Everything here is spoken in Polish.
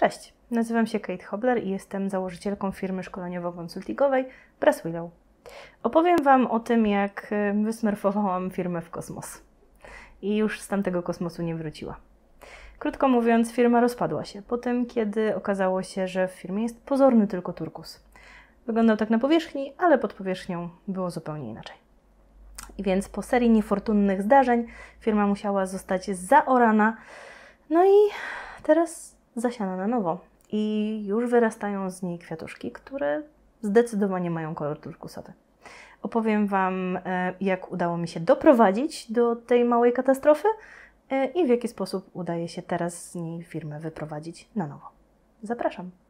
Cześć, nazywam się Kate Hobler i jestem założycielką firmy szkoleniowo-konsultingowej Brass Willow. Opowiem Wam o tym, jak y, wysmerfowałam firmę w kosmos. I już z tamtego kosmosu nie wróciła. Krótko mówiąc, firma rozpadła się po tym, kiedy okazało się, że w firmie jest pozorny tylko turkus. Wyglądał tak na powierzchni, ale pod powierzchnią było zupełnie inaczej. I więc po serii niefortunnych zdarzeń firma musiała zostać zaorana. No i teraz zasiana na nowo. I już wyrastają z niej kwiatuszki, które zdecydowanie mają kolor turkusowy. Opowiem Wam, e, jak udało mi się doprowadzić do tej małej katastrofy e, i w jaki sposób udaje się teraz z niej firmę wyprowadzić na nowo. Zapraszam.